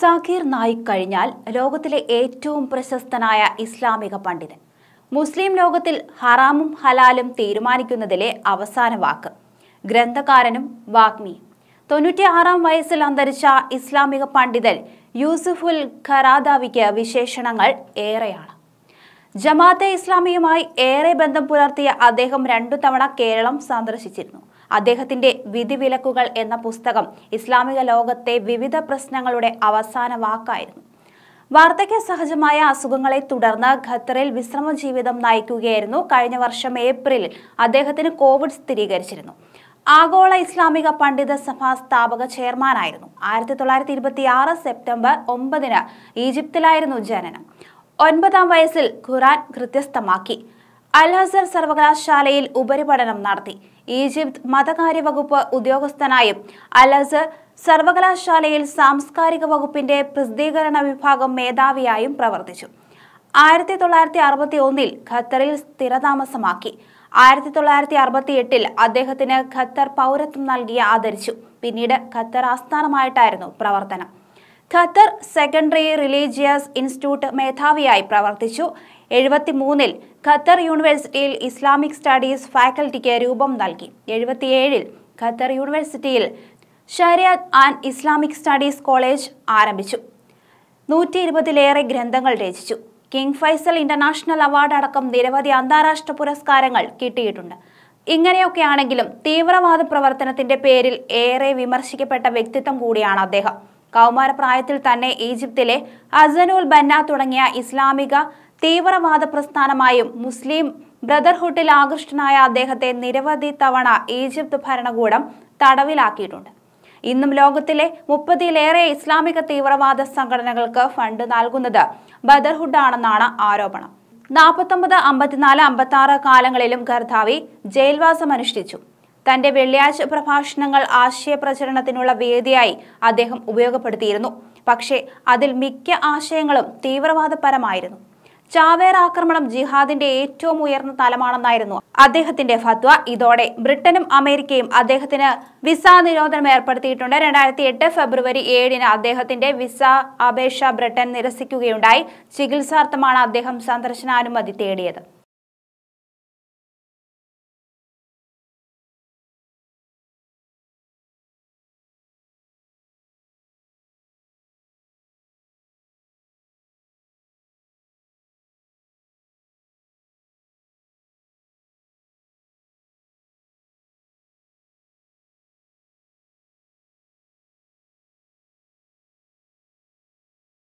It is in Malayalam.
സാഖീർ നായിക് കഴിഞ്ഞാൽ ലോകത്തിലെ ഏറ്റവും പ്രശസ്തനായ ഇസ്ലാമിക പണ്ഡിതൻ മുസ്ലിം ലോകത്തിൽ ഹറാമും ഹലാലും തീരുമാനിക്കുന്നതിലെ അവസാന വാക്ക് ഗ്രന്ഥകാരനും വാഗ്മിയും തൊണ്ണൂറ്റിയാറാം വയസ്സിൽ അന്തരിച്ച ഇസ്ലാമിക പണ്ഡിതൻ യൂസുഫുൽ ഖറാദാവിക്ക് വിശേഷണങ്ങൾ ഏറെയാണ് ജമാഅത്തെ ഇസ്ലാമിയുമായി ഏറെ ബന്ധം പുലർത്തിയ അദ്ദേഹം രണ്ടു തവണ കേരളം സന്ദർശിച്ചിരുന്നു അദ്ദേഹത്തിന്റെ വിധിവിലക്കുകൾ എന്ന പുസ്തകം ഇസ്ലാമിക ലോകത്തെ വിവിധ പ്രശ്നങ്ങളുടെ അവസാന വാക്കായിരുന്നു വാർദ്ധക്യ സഹജമായ അസുഖങ്ങളെ തുടർന്ന് ഖത്തറിൽ വിശ്രമ ജീവിതം നയിക്കുകയായിരുന്നു കഴിഞ്ഞ വർഷം ഏപ്രിലിൽ അദ്ദേഹത്തിന് കോവിഡ് സ്ഥിരീകരിച്ചിരുന്നു ആഗോള ഇസ്ലാമിക പണ്ഡിത സഭ സ്ഥാപക ചെയർമാനായിരുന്നു ആയിരത്തി തൊള്ളായിരത്തി ഇരുപത്തി ആറ് സെപ്റ്റംബർ ഒമ്പതിന് ഈജിപ്തിലായിരുന്നു ജനനം ഒൻപതാം വയസ്സിൽ ഖുറാൻ കൃത്യസ്ഥമാക്കി അൽഹസർ സർവകലാശാലയിൽ ഉപരിപഠനം നടത്തി ഈജിപ്ത് മതകാര്യ വകുപ്പ് ഉദ്യോഗസ്ഥനായും അലസർ സർവകലാശാലയിൽ സാംസ്കാരിക വകുപ്പിന്റെ പ്രസിദ്ധീകരണ വിഭാഗം മേധാവിയായും പ്രവർത്തിച്ചു ആയിരത്തി തൊള്ളായിരത്തി അറുപത്തി ഒന്നിൽ ഖത്തറിൽ സ്ഥിരതാമസമാക്കി ആയിരത്തി തൊള്ളായിരത്തി അറുപത്തി എട്ടിൽ അദ്ദേഹത്തിന് ഖത്തർ പൗരത്വം നൽകി ആദരിച്ചു പിന്നീട് ഖത്തർ ആസ്ഥാനമായിട്ടായിരുന്നു പ്രവർത്തനം ഖത്തർ സെക്കൻഡറി റിലീജിയസ് ഇൻസ്റ്റിറ്റ്യൂട്ട് മേധാവിയായി പ്രവർത്തിച്ചു എഴുപത്തിമൂന്നിൽ ഖത്തർ യൂണിവേഴ്സിറ്റിയിൽ ഇസ്ലാമിക് സ്റ്റഡീസ് ഫാക്കൽറ്റിക്ക് രൂപം നൽകി എഴുപത്തിയേഴിൽ ഖത്തർ യൂണിവേഴ്സിറ്റിയിൽ ഷരിയത് ആൻഡ് ഇസ്ലാമിക് സ്റ്റഡീസ് കോളേജ് ആരംഭിച്ചു നൂറ്റി ഇരുപതിലേറെ ഗ്രന്ഥങ്ങൾ രചിച്ചു കിങ് ഫൈസൽ ഇന്റർനാഷണൽ അവാർഡ് അടക്കം നിരവധി അന്താരാഷ്ട്ര പുരസ്കാരങ്ങൾ കിട്ടിയിട്ടുണ്ട് ഇങ്ങനെയൊക്കെയാണെങ്കിലും തീവ്രവാദ പ്രവർത്തനത്തിന്റെ പേരിൽ ഏറെ വിമർശിക്കപ്പെട്ട വ്യക്തിത്വം കൂടിയാണ് അദ്ദേഹം കൗമാരപ്രായത്തിൽ തന്നെ ഈജിപ്തിലെ അസനുൽ ബന്ന തുടങ്ങിയ ഇസ്ലാമിക തീവ്രവാദ പ്രസ്ഥാനമായും മുസ്ലിം ബ്രദർഹുഡിൽ ആകൃഷ്ടനായ അദ്ദേഹത്തെ നിരവധി തവണ ഈജിപ്ത് ഭരണകൂടം തടവിലാക്കിയിട്ടുണ്ട് ഇന്നും ലോകത്തിലെ മുപ്പതിലേറെ ഇസ്ലാമിക തീവ്രവാദ സംഘടനകൾക്ക് ഫണ്ട് നൽകുന്നത് ബദർഹുഡാണെന്നാണ് ആരോപണം നാൽപ്പത്തൊമ്പത് അമ്പത്തിനാല് അമ്പത്തി ആറ് കാലങ്ങളിലും ഗർധാവി ജയിൽവാസം അനുഷ്ഠിച്ചു തന്റെ വെള്ളിയാഴ്ച പ്രഭാഷണങ്ങൾ ആശയപ്രചരണത്തിനുള്ള വേദിയായി അദ്ദേഹം ഉപയോഗപ്പെടുത്തിയിരുന്നു പക്ഷേ അതിൽ മിക്ക ആശയങ്ങളും തീവ്രവാദപരമായിരുന്നു ചാവേർ ആക്രമണം ജിഹാദിന്റെ ഏറ്റവും ഉയർന്ന തലമാണെന്നായിരുന്നു അദ്ദേഹത്തിന്റെ ഫത്വ ഇതോടെ ബ്രിട്ടനും അമേരിക്കയും അദ്ദേഹത്തിന് വിസ നിരോധനം ഏർപ്പെടുത്തിയിട്ടുണ്ട് രണ്ടായിരത്തി എട്ട് ഫെബ്രുവരി ഏഴിന് അദ്ദേഹത്തിന്റെ വിസ അപേക്ഷ ബ്രിട്ടൻ നിരസിക്കുകയുണ്ടായി ചികിത്സാർത്ഥമാണ് അദ്ദേഹം സന്ദർശനാനുമതി തേടിയത്